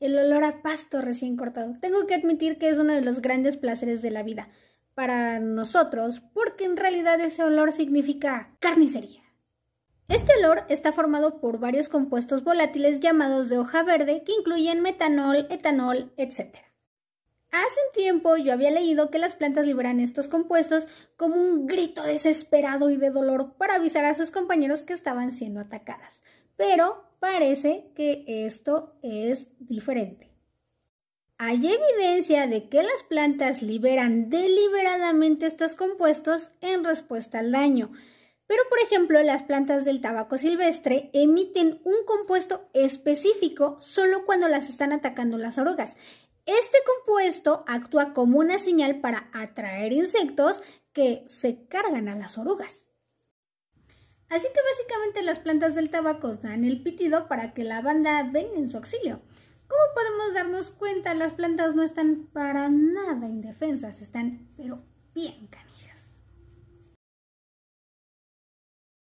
El olor a pasto recién cortado. Tengo que admitir que es uno de los grandes placeres de la vida para nosotros, porque en realidad ese olor significa carnicería. Este olor está formado por varios compuestos volátiles llamados de hoja verde que incluyen metanol, etanol, etc. Hace un tiempo yo había leído que las plantas liberan estos compuestos como un grito desesperado y de dolor para avisar a sus compañeros que estaban siendo atacadas pero parece que esto es diferente. Hay evidencia de que las plantas liberan deliberadamente estos compuestos en respuesta al daño, pero por ejemplo las plantas del tabaco silvestre emiten un compuesto específico solo cuando las están atacando las orugas. Este compuesto actúa como una señal para atraer insectos que se cargan a las orugas. Así que básicamente las plantas del tabaco dan el pitido para que la banda venga en su auxilio. Como podemos darnos cuenta, las plantas no están para nada indefensas, están pero bien